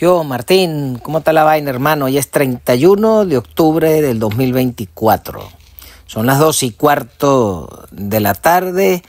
Yo, Martín, ¿cómo está la vaina, hermano? Hoy es 31 de octubre del 2024. Son las dos y cuarto de la tarde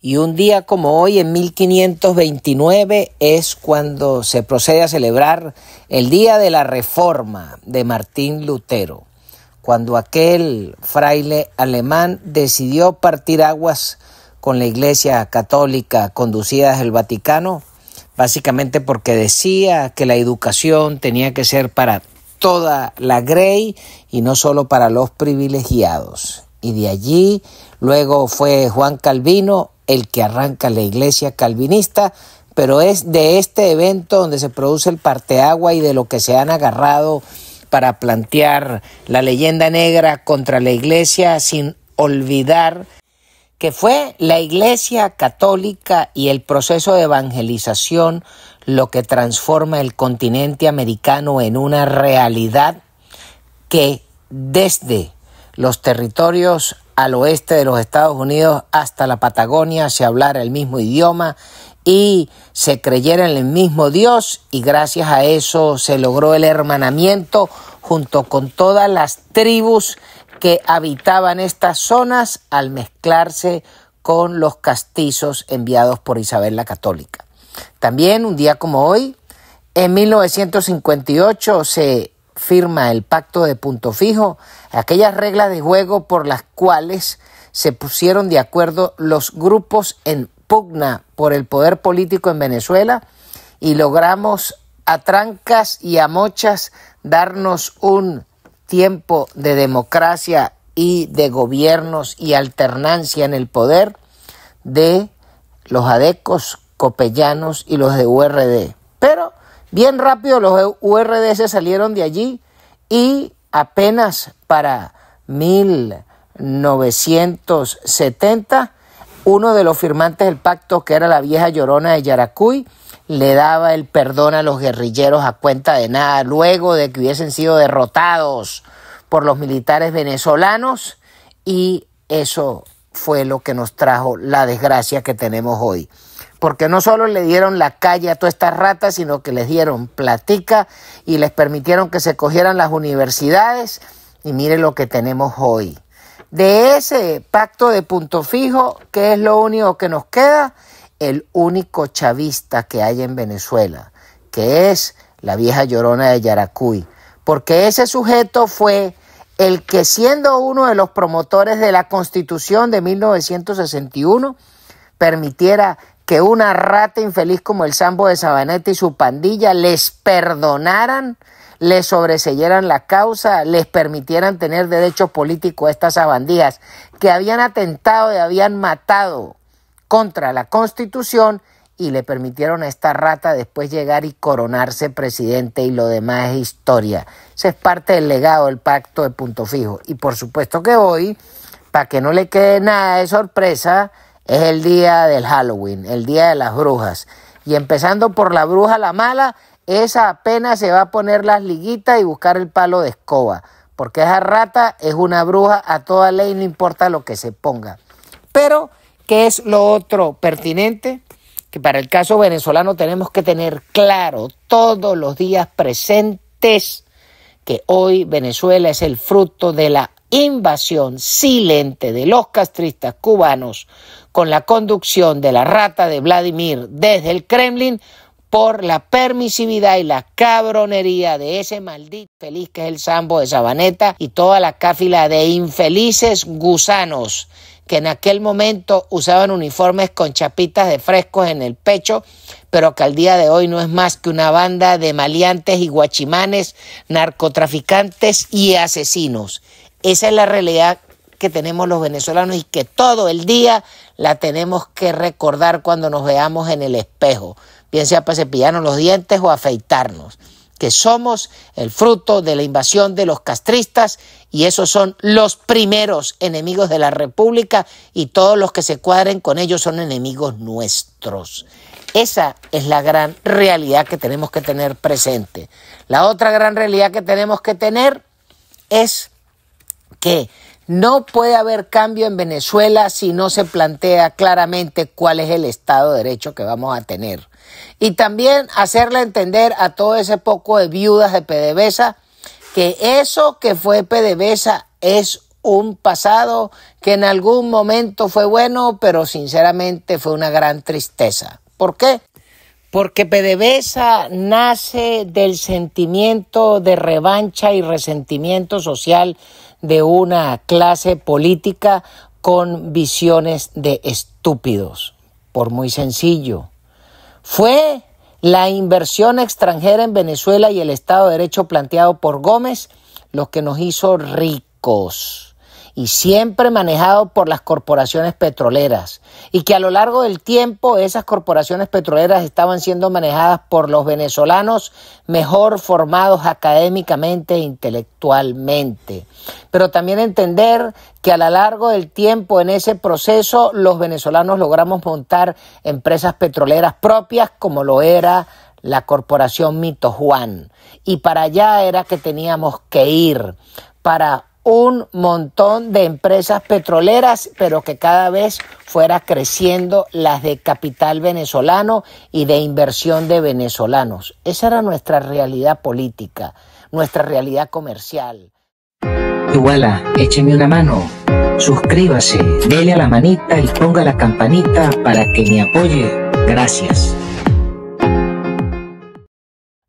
y un día como hoy, en 1529, es cuando se procede a celebrar el Día de la Reforma de Martín Lutero, cuando aquel fraile alemán decidió partir aguas con la Iglesia Católica conducida desde el Vaticano básicamente porque decía que la educación tenía que ser para toda la Grey y no solo para los privilegiados. Y de allí luego fue Juan Calvino el que arranca la iglesia calvinista, pero es de este evento donde se produce el parteagua y de lo que se han agarrado para plantear la leyenda negra contra la iglesia sin olvidar que fue la Iglesia Católica y el proceso de evangelización lo que transforma el continente americano en una realidad que desde los territorios al oeste de los Estados Unidos hasta la Patagonia se hablara el mismo idioma y se creyera en el mismo Dios y gracias a eso se logró el hermanamiento junto con todas las tribus que habitaban estas zonas al mezclarse con los castizos enviados por Isabel la Católica. También un día como hoy, en 1958 se firma el pacto de punto fijo, aquellas reglas de juego por las cuales se pusieron de acuerdo los grupos en pugna por el poder político en Venezuela y logramos a trancas y a mochas darnos un tiempo de democracia y de gobiernos y alternancia en el poder de los adecos copellanos y los de URD. Pero bien rápido los URD se salieron de allí y apenas para 1970 uno de los firmantes del pacto, que era la vieja llorona de Yaracuy, le daba el perdón a los guerrilleros a cuenta de nada, luego de que hubiesen sido derrotados por los militares venezolanos y eso fue lo que nos trajo la desgracia que tenemos hoy. Porque no solo le dieron la calle a todas estas ratas, sino que les dieron platica y les permitieron que se cogieran las universidades y mire lo que tenemos hoy. De ese pacto de punto fijo, que es lo único que nos queda? el único chavista que hay en Venezuela, que es la vieja llorona de Yaracuy, porque ese sujeto fue el que siendo uno de los promotores de la constitución de 1961, permitiera que una rata infeliz como el Sambo de Sabaneta y su pandilla les perdonaran, les sobreseyeran la causa, les permitieran tener derecho político a estas sabandías, que habían atentado y habían matado contra la Constitución y le permitieron a esta rata después llegar y coronarse presidente y lo demás es historia. Ese es parte del legado del pacto de punto fijo. Y por supuesto que hoy, para que no le quede nada de sorpresa, es el día del Halloween, el día de las brujas. Y empezando por la bruja la mala, esa apenas se va a poner las liguitas y buscar el palo de escoba, porque esa rata es una bruja a toda ley, no importa lo que se ponga. Pero ¿Qué es lo otro pertinente? Que para el caso venezolano tenemos que tener claro todos los días presentes que hoy Venezuela es el fruto de la invasión silente de los castristas cubanos con la conducción de la rata de Vladimir desde el Kremlin por la permisividad y la cabronería de ese maldito feliz que es el sambo de Sabaneta y toda la cáfila de infelices gusanos que en aquel momento usaban uniformes con chapitas de frescos en el pecho, pero que al día de hoy no es más que una banda de maleantes y guachimanes, narcotraficantes y asesinos. Esa es la realidad que tenemos los venezolanos y que todo el día la tenemos que recordar cuando nos veamos en el espejo, bien sea para cepillarnos los dientes o afeitarnos que somos el fruto de la invasión de los castristas y esos son los primeros enemigos de la República y todos los que se cuadren con ellos son enemigos nuestros. Esa es la gran realidad que tenemos que tener presente. La otra gran realidad que tenemos que tener es que no puede haber cambio en Venezuela si no se plantea claramente cuál es el Estado de Derecho que vamos a tener. Y también hacerle entender a todo ese poco de viudas de PDVSA que eso que fue PDVSA es un pasado que en algún momento fue bueno, pero sinceramente fue una gran tristeza. ¿Por qué? Porque PDVSA nace del sentimiento de revancha y resentimiento social de una clase política con visiones de estúpidos, por muy sencillo fue la inversión extranjera en Venezuela y el Estado de Derecho planteado por Gómez lo que nos hizo ricos y siempre manejado por las corporaciones petroleras, y que a lo largo del tiempo esas corporaciones petroleras estaban siendo manejadas por los venezolanos mejor formados académicamente e intelectualmente. Pero también entender que a lo largo del tiempo en ese proceso los venezolanos logramos montar empresas petroleras propias como lo era la corporación Mito Juan. Y para allá era que teníamos que ir para un montón de empresas petroleras, pero que cada vez fuera creciendo las de capital venezolano y de inversión de venezolanos. Esa era nuestra realidad política, nuestra realidad comercial. Iguala, écheme una mano, suscríbase, dele a la manita y ponga la campanita para que me apoye. Gracias.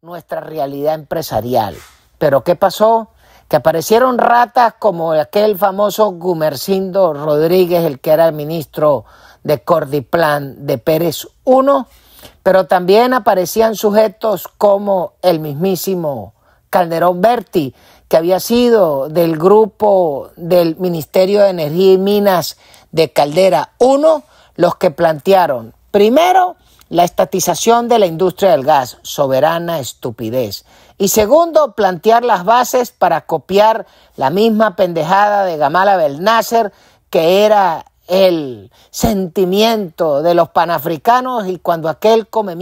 Nuestra realidad empresarial. Pero ¿qué pasó? que aparecieron ratas como aquel famoso Gumercindo Rodríguez, el que era el ministro de Cordiplan de Pérez I, pero también aparecían sujetos como el mismísimo Calderón Berti, que había sido del grupo del Ministerio de Energía y Minas de Caldera I, los que plantearon, primero, la estatización de la industria del gas, soberana estupidez. Y segundo, plantear las bases para copiar la misma pendejada de Gamal Abdel Nasser, que era el sentimiento de los panafricanos y cuando aquel come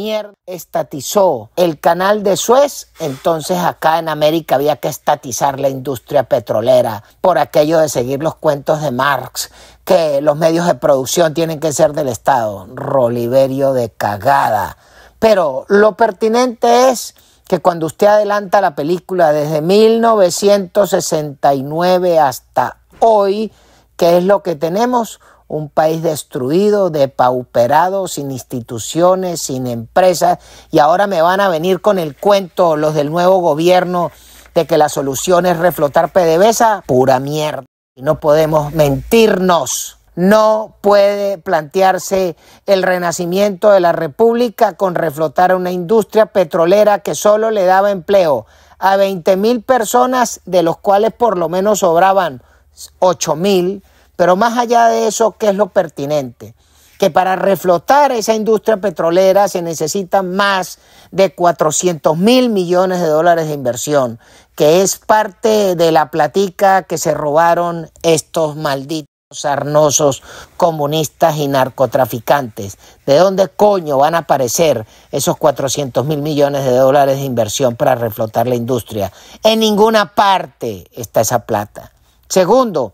estatizó el canal de Suez, entonces acá en América había que estatizar la industria petrolera por aquello de seguir los cuentos de Marx, que los medios de producción tienen que ser del Estado. Roliverio de cagada. Pero lo pertinente es que cuando usted adelanta la película desde 1969 hasta hoy, ¿qué es lo que tenemos? un país destruido, depauperado, sin instituciones, sin empresas, y ahora me van a venir con el cuento los del nuevo gobierno de que la solución es reflotar PDVSA, pura mierda. Y no podemos mentirnos. No puede plantearse el renacimiento de la República con reflotar una industria petrolera que solo le daba empleo a 20.000 mil personas, de los cuales por lo menos sobraban 8 mil pero más allá de eso, ¿qué es lo pertinente? Que para reflotar esa industria petrolera se necesitan más de 400 mil millones de dólares de inversión, que es parte de la platica que se robaron estos malditos sarnosos comunistas y narcotraficantes. ¿De dónde coño van a aparecer esos 400 mil millones de dólares de inversión para reflotar la industria? En ninguna parte está esa plata. Segundo,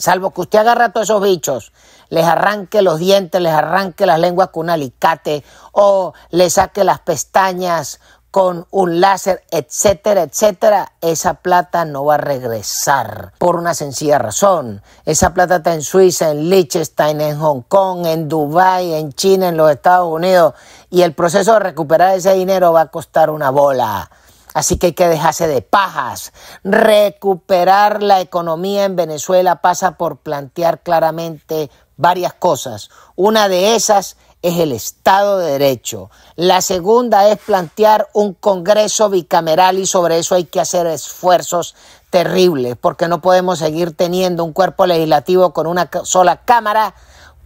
Salvo que usted agarra a todos esos bichos, les arranque los dientes, les arranque las lenguas con un alicate o le saque las pestañas con un láser, etcétera, etcétera, esa plata no va a regresar por una sencilla razón. Esa plata está en Suiza, en Liechtenstein, en Hong Kong, en Dubái, en China, en los Estados Unidos y el proceso de recuperar ese dinero va a costar una bola. Así que hay que dejarse de pajas. Recuperar la economía en Venezuela pasa por plantear claramente varias cosas. Una de esas es el Estado de Derecho. La segunda es plantear un Congreso bicameral y sobre eso hay que hacer esfuerzos terribles porque no podemos seguir teniendo un cuerpo legislativo con una sola Cámara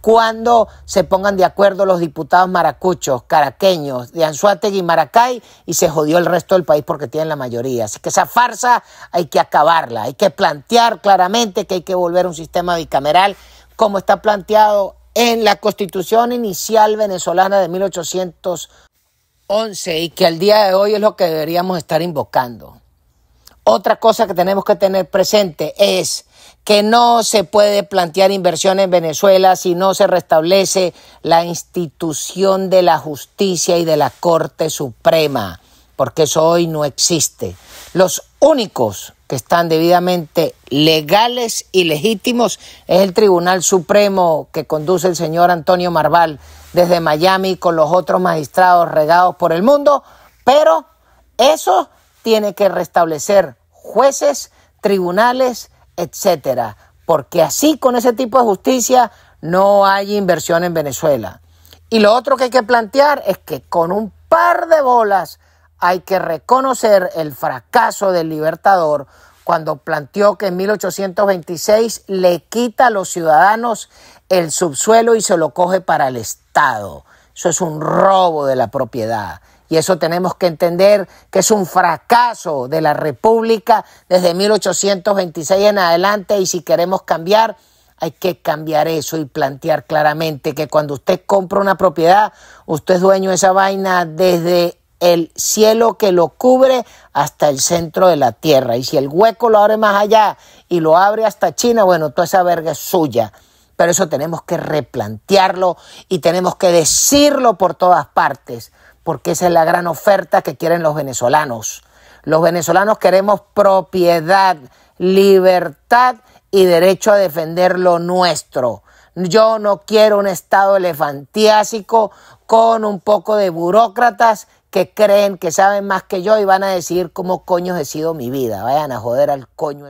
cuando se pongan de acuerdo los diputados maracuchos, caraqueños, de Anzuategui y Maracay, y se jodió el resto del país porque tienen la mayoría. Así que esa farsa hay que acabarla, hay que plantear claramente que hay que volver a un sistema bicameral como está planteado en la constitución inicial venezolana de 1811 y que al día de hoy es lo que deberíamos estar invocando. Otra cosa que tenemos que tener presente es que no se puede plantear inversión en Venezuela si no se restablece la institución de la justicia y de la Corte Suprema, porque eso hoy no existe. Los únicos que están debidamente legales y legítimos es el Tribunal Supremo que conduce el señor Antonio Marval desde Miami con los otros magistrados regados por el mundo, pero eso tiene que restablecer jueces, tribunales etcétera. Porque así, con ese tipo de justicia, no hay inversión en Venezuela. Y lo otro que hay que plantear es que con un par de bolas hay que reconocer el fracaso del Libertador cuando planteó que en 1826 le quita a los ciudadanos el subsuelo y se lo coge para el Estado. Eso es un robo de la propiedad. Y eso tenemos que entender que es un fracaso de la República desde 1826 en adelante y si queremos cambiar, hay que cambiar eso y plantear claramente que cuando usted compra una propiedad, usted es dueño de esa vaina desde el cielo que lo cubre hasta el centro de la tierra. Y si el hueco lo abre más allá y lo abre hasta China, bueno, toda esa verga es suya. Pero eso tenemos que replantearlo y tenemos que decirlo por todas partes porque esa es la gran oferta que quieren los venezolanos. Los venezolanos queremos propiedad, libertad y derecho a defender lo nuestro. Yo no quiero un Estado elefantiásico con un poco de burócratas que creen que saben más que yo y van a decir cómo coño sido mi vida. Vayan a joder al coño.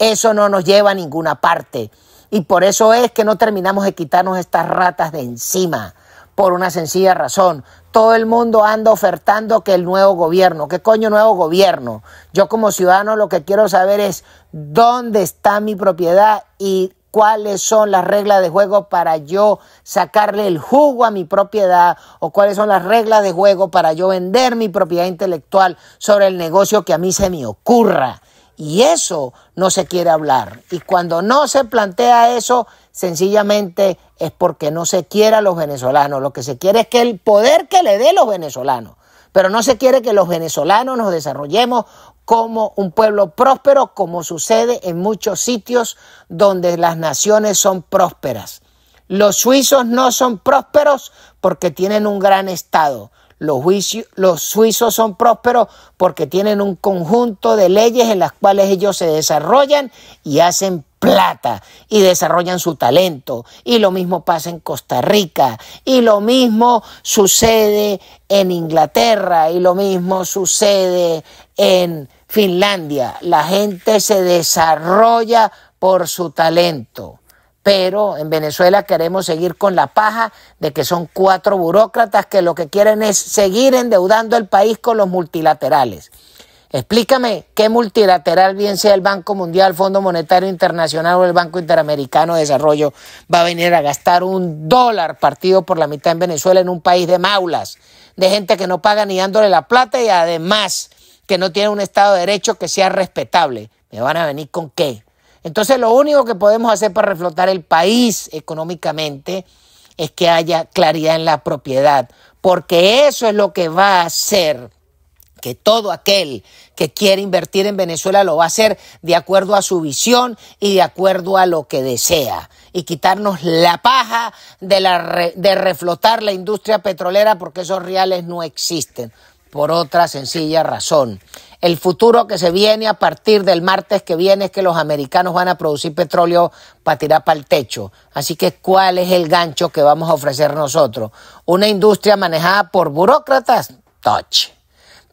Eso no nos lleva a ninguna parte. Y por eso es que no terminamos de quitarnos estas ratas de encima por una sencilla razón. Todo el mundo anda ofertando que el nuevo gobierno, ¿qué coño nuevo gobierno? Yo como ciudadano lo que quiero saber es dónde está mi propiedad y cuáles son las reglas de juego para yo sacarle el jugo a mi propiedad o cuáles son las reglas de juego para yo vender mi propiedad intelectual sobre el negocio que a mí se me ocurra. Y eso no se quiere hablar. Y cuando no se plantea eso, sencillamente es porque no se quiera a los venezolanos. Lo que se quiere es que el poder que le dé los venezolanos. Pero no se quiere que los venezolanos nos desarrollemos como un pueblo próspero, como sucede en muchos sitios donde las naciones son prósperas. Los suizos no son prósperos porque tienen un gran Estado. Los, los, suizos son prósperos porque tienen un conjunto de leyes en las cuales ellos se desarrollan y hacen plata y desarrollan su talento. Y lo mismo pasa en Costa Rica, y lo mismo sucede en Inglaterra, y lo mismo sucede en Finlandia. La gente se desarrolla por su talento. Pero en Venezuela queremos seguir con la paja de que son cuatro burócratas que lo que quieren es seguir endeudando el país con los multilaterales. Explícame qué multilateral, bien sea el Banco Mundial, Fondo Monetario Internacional o el Banco Interamericano de Desarrollo, va a venir a gastar un dólar partido por la mitad en Venezuela en un país de maulas, de gente que no paga ni dándole la plata y además que no tiene un Estado de Derecho que sea respetable. ¿Me van a venir con qué? Entonces lo único que podemos hacer para reflotar el país económicamente es que haya claridad en la propiedad, porque eso es lo que va a hacer que todo aquel que quiere invertir en Venezuela lo va a hacer de acuerdo a su visión y de acuerdo a lo que desea. Y quitarnos la paja de, reflotar la industria petrolera porque esos reales no existen por otra sencilla razón. El futuro que se viene a partir del martes que viene es que los americanos van a producir petróleo para tirar para el techo. Así que, ¿cuál es el gancho que vamos a ofrecer nosotros? ¿Una industria manejada por burócratas? Touch.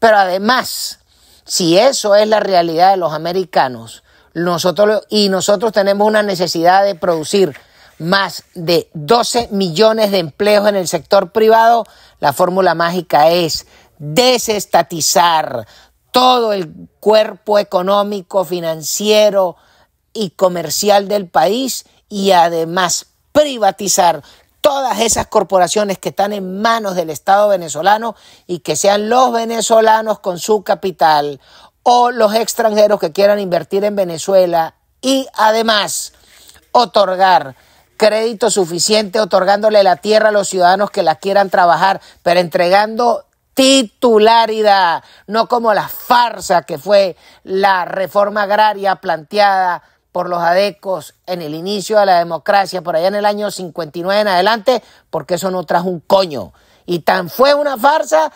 Pero además, si eso es la realidad de los americanos, nosotros, y nosotros tenemos una necesidad de producir más de 12 millones de empleos en el sector privado, la fórmula mágica es desestatizar todo el cuerpo económico, financiero y comercial del país y además privatizar todas esas corporaciones que están en manos del Estado venezolano y que sean los venezolanos con su capital o los extranjeros que quieran invertir en Venezuela y además otorgar crédito suficiente, otorgándole la tierra a los ciudadanos que la quieran trabajar, pero entregando titularidad, no como la farsa que fue la reforma agraria planteada por los adecos en el inicio de la democracia, por allá en el año 59 en adelante, porque eso no trajo un coño. Y tan fue una farsa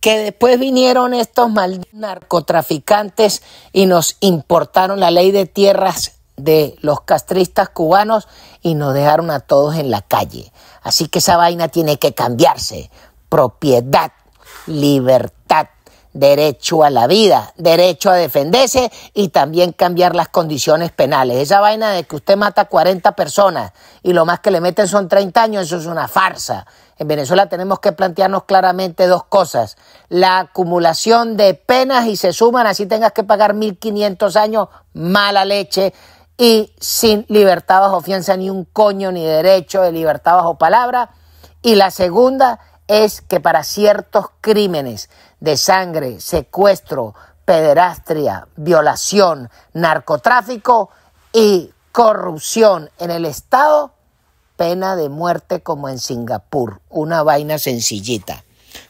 que después vinieron estos malditos narcotraficantes y nos importaron la ley de tierras de los castristas cubanos y nos dejaron a todos en la calle. Así que esa vaina tiene que cambiarse. Propiedad, libertad, derecho a la vida, derecho a defenderse y también cambiar las condiciones penales. Esa vaina de que usted mata 40 personas y lo más que le meten son 30 años, eso es una farsa. En Venezuela tenemos que plantearnos claramente dos cosas. La acumulación de penas y se suman, así tengas que pagar 1.500 años, mala leche y sin libertad bajo fianza ni un coño ni derecho de libertad bajo palabra. Y la segunda es que para ciertos crímenes de sangre, secuestro, pederastria, violación, narcotráfico y corrupción en el Estado, pena de muerte como en Singapur. Una vaina sencillita.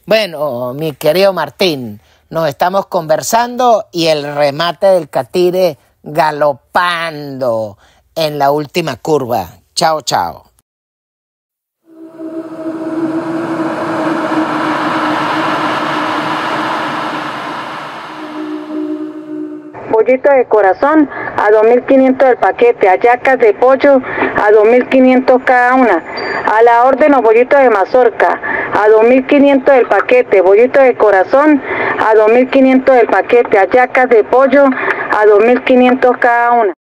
Bueno, mi querido Martín, nos estamos conversando y el remate del Catire galopando en la última curva. Chao, chao. pollito de corazón a 2.500 del paquete, ayacas de pollo a 2.500 cada una, a la orden los bollitos de mazorca a 2.500 del paquete, bollitos de corazón a 2.500 del paquete, ayacas de pollo a 2.500 cada una.